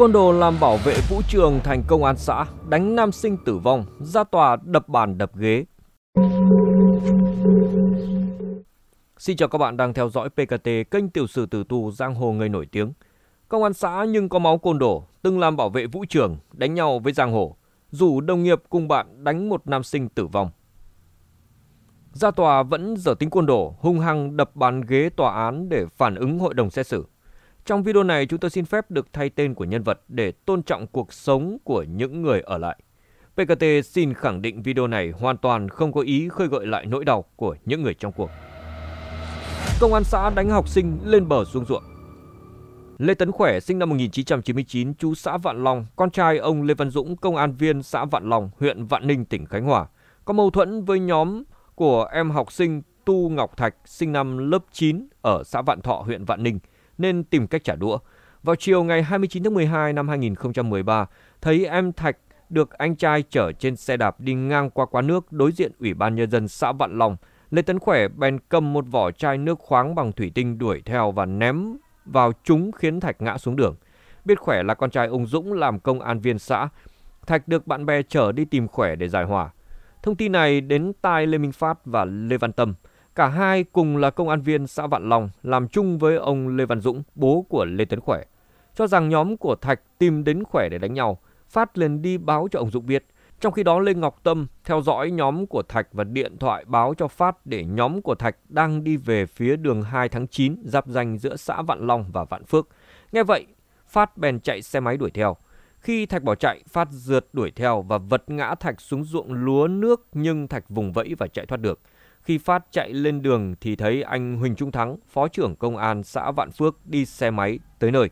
Côn đồ làm bảo vệ vũ trường thành công an xã, đánh nam sinh tử vong, ra tòa đập bàn đập ghế. Xin chào các bạn đang theo dõi PKT, kênh tiểu sử tử tù giang hồ người nổi tiếng. Công an xã nhưng có máu côn đồ, từng làm bảo vệ vũ trường, đánh nhau với giang hồ, dù đồng nghiệp cùng bạn đánh một nam sinh tử vong. Ra tòa vẫn dở tính côn đồ, hung hăng đập bàn ghế tòa án để phản ứng hội đồng xét xử. Trong video này chúng tôi xin phép được thay tên của nhân vật để tôn trọng cuộc sống của những người ở lại. PKT xin khẳng định video này hoàn toàn không có ý khơi gợi lại nỗi đau của những người trong cuộc. Công an xã đánh học sinh lên bờ xuống ruộng. Lê Tấn Khỏe sinh năm 1999, chú xã Vạn Long, con trai ông Lê Văn Dũng, công an viên xã Vạn Long, huyện Vạn Ninh, tỉnh Khánh Hòa, có mâu thuẫn với nhóm của em học sinh Tu Ngọc Thạch, sinh năm lớp 9 ở xã Vạn Thọ, huyện Vạn Ninh nên tìm cách trả đũa. Vào chiều ngày 29 tháng 12 năm 2013, thấy em Thạch được anh trai chở trên xe đạp đi ngang qua quán nước đối diện Ủy ban Nhân dân xã Vạn Long. Lê Tấn Khỏe bèn cầm một vỏ chai nước khoáng bằng thủy tinh đuổi theo và ném vào chúng khiến Thạch ngã xuống đường. Biết Khỏe là con trai ông Dũng làm công an viên xã, Thạch được bạn bè chở đi tìm Khỏe để giải hòa. Thông tin này đến tai Lê Minh Phát và Lê Văn Tâm – Cả hai cùng là công an viên xã Vạn Long, làm chung với ông Lê Văn Dũng, bố của Lê Tấn Khỏe, cho rằng nhóm của Thạch tìm đến Khỏe để đánh nhau. Phát liền đi báo cho ông Dũng biết. Trong khi đó, Lê Ngọc Tâm theo dõi nhóm của Thạch và điện thoại báo cho Phát để nhóm của Thạch đang đi về phía đường 2 tháng 9 giáp danh giữa xã Vạn Long và Vạn Phước. Nghe vậy, Phát bèn chạy xe máy đuổi theo. Khi Thạch bỏ chạy, Phát rượt đuổi theo và vật ngã Thạch xuống ruộng lúa nước nhưng Thạch vùng vẫy và chạy thoát được. Khi Phát chạy lên đường thì thấy anh Huỳnh Trung Thắng, phó trưởng công an xã Vạn Phước đi xe máy tới nơi.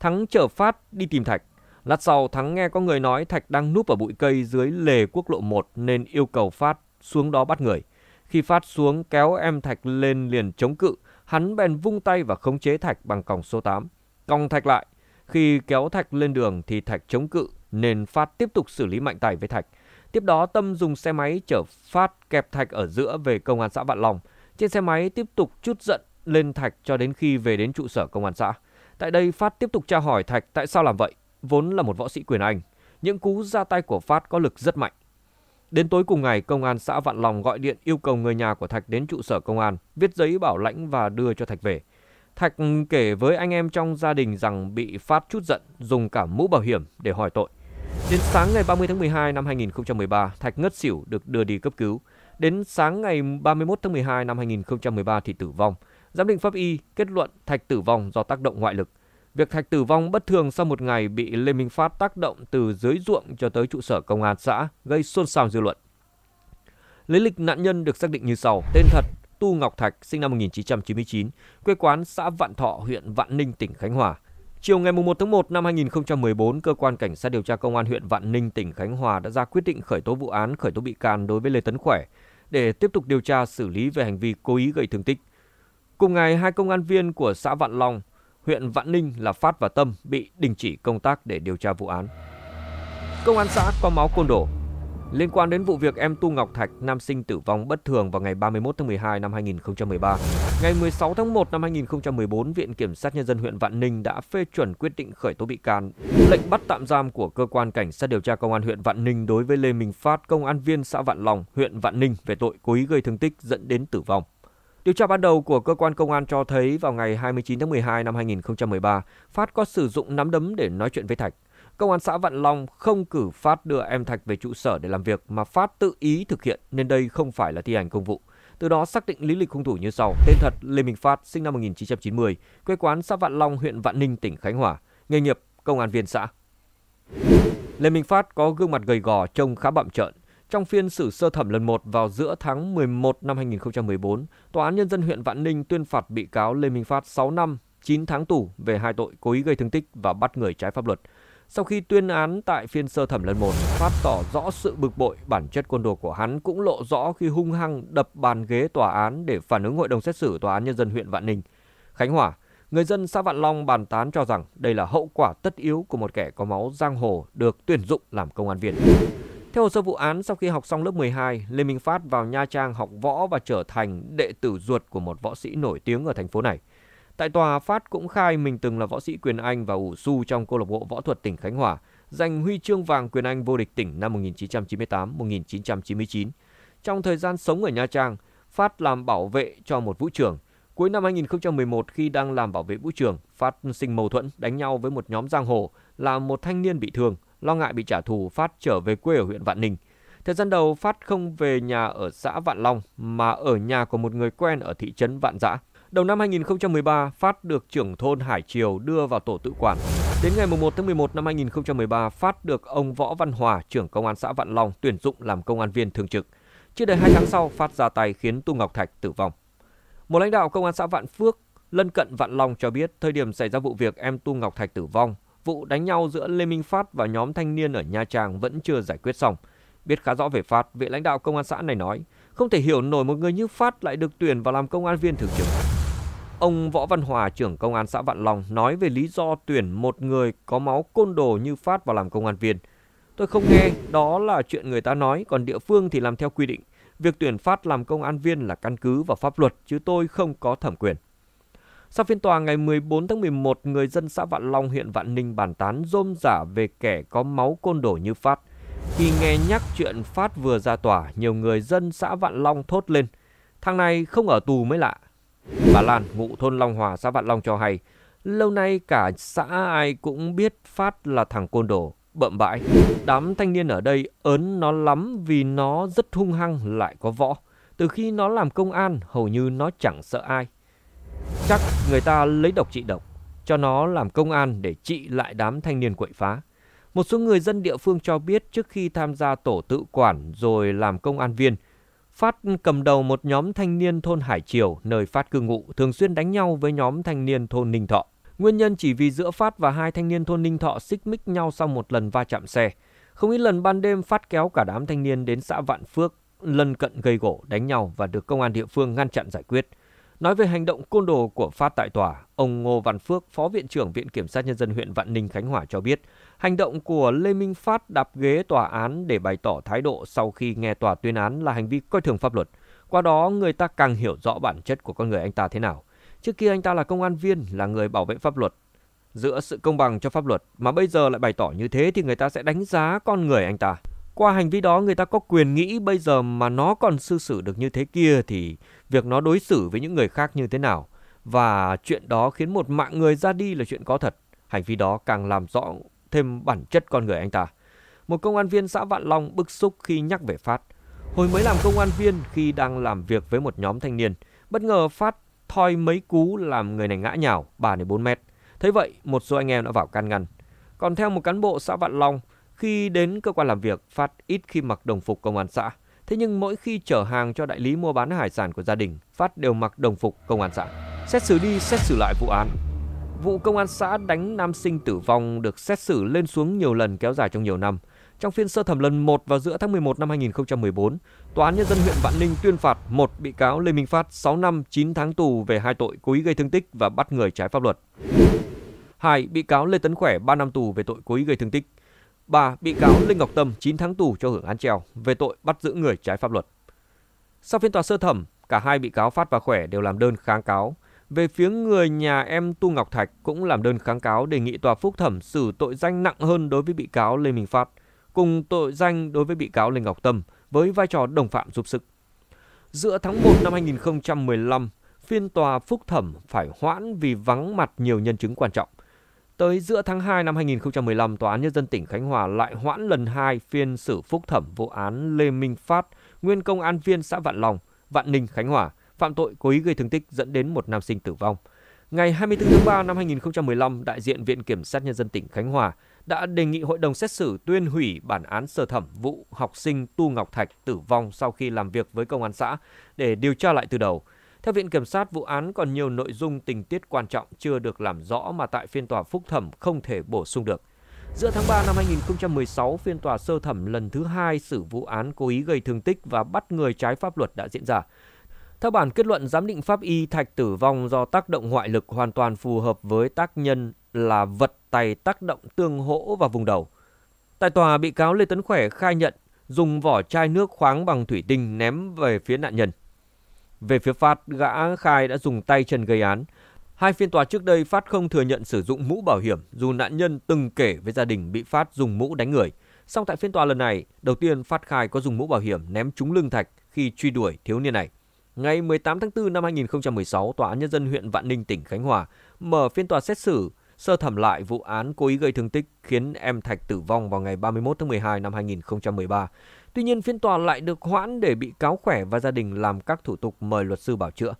Thắng chở Phát đi tìm Thạch. Lát sau Thắng nghe có người nói Thạch đang núp ở bụi cây dưới lề quốc lộ 1 nên yêu cầu Phát xuống đó bắt người. Khi Phát xuống kéo em Thạch lên liền chống cự, hắn bèn vung tay và khống chế Thạch bằng còng số 8. Còng Thạch lại, khi kéo Thạch lên đường thì Thạch chống cự nên Phát tiếp tục xử lý mạnh tay với Thạch. Tiếp đó Tâm dùng xe máy chở Phát kẹp Thạch ở giữa về công an xã Vạn Long. Trên xe máy tiếp tục chút giận lên Thạch cho đến khi về đến trụ sở công an xã. Tại đây Phát tiếp tục tra hỏi Thạch tại sao làm vậy, vốn là một võ sĩ quyền Anh. Những cú ra tay của Phát có lực rất mạnh. Đến tối cùng ngày, công an xã Vạn Long gọi điện yêu cầu người nhà của Thạch đến trụ sở công an, viết giấy bảo lãnh và đưa cho Thạch về. Thạch kể với anh em trong gia đình rằng bị Phát chút giận, dùng cả mũ bảo hiểm để hỏi tội. Đến sáng ngày 30 tháng 12 năm 2013, Thạch ngất xỉu được đưa đi cấp cứu. Đến sáng ngày 31 tháng 12 năm 2013 thì tử vong. Giám định pháp y kết luận Thạch tử vong do tác động ngoại lực. Việc Thạch tử vong bất thường sau một ngày bị Lê Minh Phát tác động từ dưới ruộng cho tới trụ sở công an xã gây xôn xao dư luận. Lý lịch nạn nhân được xác định như sau: tên thật Tu Ngọc Thạch, sinh năm 1999, quê quán xã Vạn Thọ, huyện Vạn Ninh, tỉnh Khánh Hòa. Chiều ngày 1 tháng 1 năm 2014, cơ quan cảnh sát điều tra công an huyện Vạn Ninh, tỉnh Khánh Hòa đã ra quyết định khởi tố vụ án, khởi tố bị can đối với Lê Tấn Khỏe để tiếp tục điều tra xử lý về hành vi cố ý gây thương tích. Cùng ngày, hai công an viên của xã Vạn Long, huyện Vạn Ninh là Phát và Tâm bị đình chỉ công tác để điều tra vụ án. Công an xã có máu côn đổ Liên quan đến vụ việc em Tu Ngọc Thạch, nam sinh tử vong bất thường vào ngày 31 tháng 12 năm 2013, ngày 16 tháng 1 năm 2014, Viện Kiểm sát Nhân dân huyện Vạn Ninh đã phê chuẩn quyết định khởi tố bị can, lệnh bắt tạm giam của Cơ quan Cảnh sát điều tra Công an huyện Vạn Ninh đối với Lê Minh Phát, công an viên xã Vạn Lòng, huyện Vạn Ninh về tội cố ý gây thương tích dẫn đến tử vong. Điều tra ban đầu của cơ quan công an cho thấy vào ngày 29 tháng 12 năm 2013, Phát có sử dụng nắm đấm để nói chuyện với Thạch công an xã Vạn Long không cử Phát đưa em Thạch về trụ sở để làm việc mà Phát tự ý thực hiện nên đây không phải là thi hành công vụ. Từ đó xác định lý lịch hung thủ như sau: tên thật Lê Minh Phát, sinh năm 1990, quê quán xã Vạn Long, huyện Vạn Ninh, tỉnh Khánh Hòa, nghề nghiệp công an viên xã. Lê Minh Phát có gương mặt gầy gò, trông khá bặm trợn. Trong phiên xử sơ thẩm lần 1 vào giữa tháng 11 năm 2014, Tòa án Nhân dân huyện Vạn Ninh tuyên phạt bị cáo Lê Minh Phát 6 năm 9 tháng tù về hai tội cố ý gây thương tích và bắt người trái pháp luật. Sau khi tuyên án tại phiên sơ thẩm lần 1, Phát tỏ rõ sự bực bội, bản chất côn đồ của hắn cũng lộ rõ khi hung hăng đập bàn ghế tòa án để phản ứng hội đồng xét xử tòa án nhân dân huyện Vạn Ninh. Khánh Hòa, người dân xã Vạn Long bàn tán cho rằng đây là hậu quả tất yếu của một kẻ có máu giang hồ được tuyển dụng làm công an viên. Theo hồ sơ vụ án, sau khi học xong lớp 12, Lê Minh Phát vào Nha Trang học võ và trở thành đệ tử ruột của một võ sĩ nổi tiếng ở thành phố này – Tại tòa, Phát cũng khai mình từng là võ sĩ quyền Anh và ủ su trong câu lạc bộ võ thuật tỉnh Khánh Hòa, giành huy chương vàng quyền Anh vô địch tỉnh năm 1998-1999. Trong thời gian sống ở Nha Trang, Phát làm bảo vệ cho một vũ trường. Cuối năm 2011 khi đang làm bảo vệ vũ trường, Phát sinh mâu thuẫn đánh nhau với một nhóm giang hồ, làm một thanh niên bị thương, lo ngại bị trả thù Phát trở về quê ở huyện Vạn Ninh. Thời gian đầu Phát không về nhà ở xã Vạn Long mà ở nhà của một người quen ở thị trấn Vạn Giã. Đầu năm 2013, Phát được trưởng thôn Hải Triều đưa vào tổ tự quản. Đến ngày 1 tháng 11 năm 2013, Phát được ông Võ Văn Hòa, trưởng công an xã Vạn Long tuyển dụng làm công an viên thường trực. Chưa đầy 2 tháng sau, Phát ra tay khiến Tu Ngọc Thạch tử vong. Một lãnh đạo công an xã Vạn Phước lân cận Vạn Long cho biết thời điểm xảy ra vụ việc em Tu Ngọc Thạch tử vong, vụ đánh nhau giữa Lê Minh Phát và nhóm thanh niên ở Nha Trang vẫn chưa giải quyết xong. Biết khá rõ về Phát, vị lãnh đạo công an xã này nói, không thể hiểu nổi một người như Phát lại được tuyển vào làm công an viên thường trực. Ông Võ Văn Hòa, trưởng công an xã Vạn Long nói về lý do tuyển một người có máu côn đồ như Phát vào làm công an viên. Tôi không nghe, đó là chuyện người ta nói, còn địa phương thì làm theo quy định. Việc tuyển Phát làm công an viên là căn cứ và pháp luật, chứ tôi không có thẩm quyền. Sau phiên tòa ngày 14 tháng 11, người dân xã Vạn Long, huyện Vạn Ninh bàn tán rôm giả về kẻ có máu côn đồ như Phát. Khi nghe nhắc chuyện Phát vừa ra tòa, nhiều người dân xã Vạn Long thốt lên. Thằng này không ở tù mới lạ, Bà Lan, ngụ thôn Long Hòa, xã Vạn Long cho hay, lâu nay cả xã ai cũng biết Phát là thằng côn đồ, bậm bãi. Đám thanh niên ở đây ớn nó lắm vì nó rất hung hăng lại có võ. Từ khi nó làm công an, hầu như nó chẳng sợ ai. Chắc người ta lấy độc trị độc, cho nó làm công an để trị lại đám thanh niên quậy phá. Một số người dân địa phương cho biết trước khi tham gia tổ tự quản rồi làm công an viên – Phát cầm đầu một nhóm thanh niên thôn Hải Triều, nơi Phát cư ngụ, thường xuyên đánh nhau với nhóm thanh niên thôn Ninh Thọ. Nguyên nhân chỉ vì giữa Phát và hai thanh niên thôn Ninh Thọ xích mích nhau sau một lần va chạm xe. Không ít lần ban đêm Phát kéo cả đám thanh niên đến xã Vạn Phước, lân cận gây gỗ, đánh nhau và được công an địa phương ngăn chặn giải quyết. Nói về hành động côn đồ của Phát tại tòa, ông Ngô Văn Phước, Phó Viện trưởng Viện Kiểm sát Nhân dân huyện Vạn Ninh, Khánh Hòa cho biết, hành động của Lê Minh Phát đạp ghế tòa án để bày tỏ thái độ sau khi nghe tòa tuyên án là hành vi coi thường pháp luật. Qua đó, người ta càng hiểu rõ bản chất của con người anh ta thế nào. Trước kia anh ta là công an viên, là người bảo vệ pháp luật, giữa sự công bằng cho pháp luật mà bây giờ lại bày tỏ như thế thì người ta sẽ đánh giá con người anh ta qua hành vi đó người ta có quyền nghĩ bây giờ mà nó còn sư xử được như thế kia thì việc nó đối xử với những người khác như thế nào và chuyện đó khiến một mạng người ra đi là chuyện có thật hành vi đó càng làm rõ thêm bản chất con người anh ta một công an viên xã Vạn Long bức xúc khi nhắc về Phát hồi mới làm công an viên khi đang làm việc với một nhóm thanh niên bất ngờ Phát thoi mấy cú làm người này ngã nhào ba đến bốn mét thấy vậy một số anh em đã vào can ngăn còn theo một cán bộ xã Vạn Long khi đến cơ quan làm việc, Phát ít khi mặc đồng phục công an xã. Thế nhưng mỗi khi chở hàng cho đại lý mua bán hải sản của gia đình, Phát đều mặc đồng phục công an xã. Xét xử đi, xét xử lại vụ án. Vụ công an xã đánh nam sinh tử vong được xét xử lên xuống nhiều lần kéo dài trong nhiều năm. Trong phiên sơ thẩm lần 1 vào giữa tháng 11 năm 2014, Tòa án Nhân dân huyện Vạn Ninh tuyên phạt một bị cáo Lê Minh Phát 6 năm 9 tháng tù về hai tội cố ý gây thương tích và bắt người trái pháp luật. Hai bị cáo Lê Tấn Khỏe 3 năm tù về tội cố ý gây thương tích. Bà bị cáo Linh Ngọc Tâm 9 tháng tù cho hưởng án treo về tội bắt giữ người trái pháp luật. Sau phiên tòa sơ thẩm, cả hai bị cáo Phát và Khỏe đều làm đơn kháng cáo. Về phía người nhà em Tu Ngọc Thạch cũng làm đơn kháng cáo đề nghị tòa phúc thẩm xử tội danh nặng hơn đối với bị cáo Lê Minh Phát, cùng tội danh đối với bị cáo Linh Ngọc Tâm với vai trò đồng phạm giúp sức. Giữa tháng 1 năm 2015, phiên tòa phúc thẩm phải hoãn vì vắng mặt nhiều nhân chứng quan trọng – Tới giữa tháng 2 năm 2015, Tòa án Nhân dân tỉnh Khánh Hòa lại hoãn lần hai phiên xử phúc thẩm vụ án Lê Minh Phát, nguyên công an viên xã Vạn Lòng, Vạn Ninh, Khánh Hòa, phạm tội cố ý gây thương tích dẫn đến một nam sinh tử vong. Ngày 24 tháng 3 năm 2015, đại diện Viện Kiểm sát Nhân dân tỉnh Khánh Hòa đã đề nghị hội đồng xét xử tuyên hủy bản án sơ thẩm vụ học sinh Tu Ngọc Thạch tử vong sau khi làm việc với công an xã để điều tra lại từ đầu – theo Viện Kiểm sát, vụ án còn nhiều nội dung tình tiết quan trọng chưa được làm rõ mà tại phiên tòa phúc thẩm không thể bổ sung được. Giữa tháng 3 năm 2016, phiên tòa sơ thẩm lần thứ hai xử vụ án cố ý gây thương tích và bắt người trái pháp luật đã diễn ra. Theo bản kết luận giám định pháp y, Thạch tử vong do tác động ngoại lực hoàn toàn phù hợp với tác nhân là vật tay tác động tương hỗ vào vùng đầu. Tại tòa, bị cáo Lê Tấn Khỏe khai nhận dùng vỏ chai nước khoáng bằng thủy tinh ném về phía nạn nhân. Về phía Phát, gã khai đã dùng tay chân gây án. Hai phiên tòa trước đây Phát không thừa nhận sử dụng mũ bảo hiểm dù nạn nhân từng kể với gia đình bị Phát dùng mũ đánh người. Song tại phiên tòa lần này, đầu tiên Phát khai có dùng mũ bảo hiểm ném trúng lưng Thạch khi truy đuổi thiếu niên này. Ngày 18 tháng 4 năm 2016, Tòa án Nhân dân huyện Vạn Ninh, tỉnh Khánh Hòa mở phiên tòa xét xử sơ thẩm lại vụ án cố ý gây thương tích khiến em Thạch tử vong vào ngày 31 tháng 12 năm 2013. Tuy nhiên, phiên tòa lại được hoãn để bị cáo khỏe và gia đình làm các thủ tục mời luật sư bảo chữa.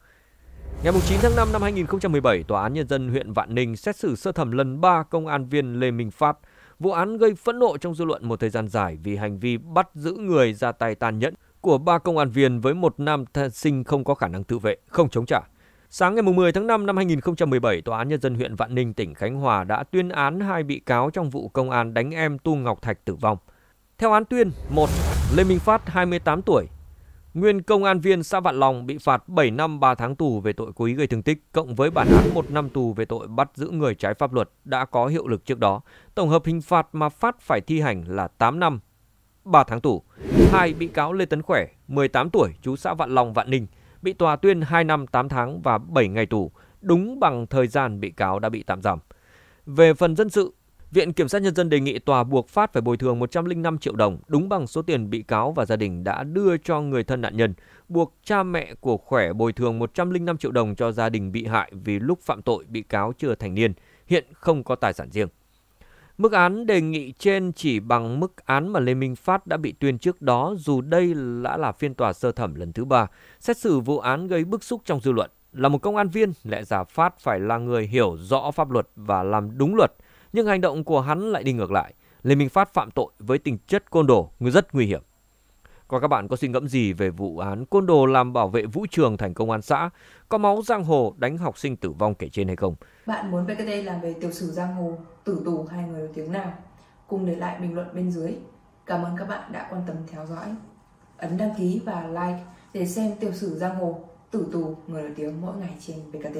Ngày 9 tháng 5 năm 2017, Tòa án Nhân dân huyện Vạn Ninh xét xử sơ thẩm lần 3 công an viên Lê Minh Phát. Vụ án gây phẫn nộ trong dư luận một thời gian dài vì hành vi bắt giữ người ra tay tàn nhẫn của ba công an viên với một nam sinh không có khả năng tự vệ, không chống trả. Sáng ngày 10 tháng 5 năm 2017, Tòa án Nhân dân huyện Vạn Ninh, tỉnh Khánh Hòa đã tuyên án hai bị cáo trong vụ công an đánh em Tu Ngọc Thạch tử vong. Theo án tuyên, 1. Lê Minh Phát, 28 tuổi, nguyên công an viên xã Vạn Lòng bị phạt 7 năm 3 tháng tù về tội cố ý gây thương tích, cộng với bản án 1 năm tù về tội bắt giữ người trái pháp luật đã có hiệu lực trước đó. Tổng hợp hình phạt mà Phát phải thi hành là 8 năm 3 tháng tù. 2. bị cáo Lê Tấn Khỏe, 18 tuổi, chú xã Vạn Lòng, Vạn Ninh, bị tòa tuyên 2 năm 8 tháng và 7 ngày tù, đúng bằng thời gian bị cáo đã bị tạm giam. Về phần dân sự, Viện Kiểm sát Nhân dân đề nghị tòa buộc Phát phải bồi thường 105 triệu đồng, đúng bằng số tiền bị cáo và gia đình đã đưa cho người thân nạn nhân, buộc cha mẹ của Khỏe bồi thường 105 triệu đồng cho gia đình bị hại vì lúc phạm tội bị cáo chưa thành niên, hiện không có tài sản riêng. Mức án đề nghị trên chỉ bằng mức án mà Lê Minh Phát đã bị tuyên trước đó dù đây đã là phiên tòa sơ thẩm lần thứ ba. Xét xử vụ án gây bức xúc trong dư luận. Là một công an viên, lẽ giả Phát phải là người hiểu rõ pháp luật và làm đúng luật. Nhưng hành động của hắn lại đi ngược lại. Lê Minh Phát phạm tội với tình chất côn đồ, người rất nguy hiểm. Còn các bạn có suy ngẫm gì về vụ án côn đồ làm bảo vệ vũ trường thành công an xã, có máu giang hồ đánh học sinh tử vong kể trên hay không? Bạn muốn VKT làm về tiểu sử giang hồ, tử tù hai người nổi tiếng nào? Cùng để lại bình luận bên dưới. Cảm ơn các bạn đã quan tâm theo dõi. Ấn đăng ký và like để xem tiểu sử giang hồ, tử tù, người nổi tiếng mỗi ngày trên VKT.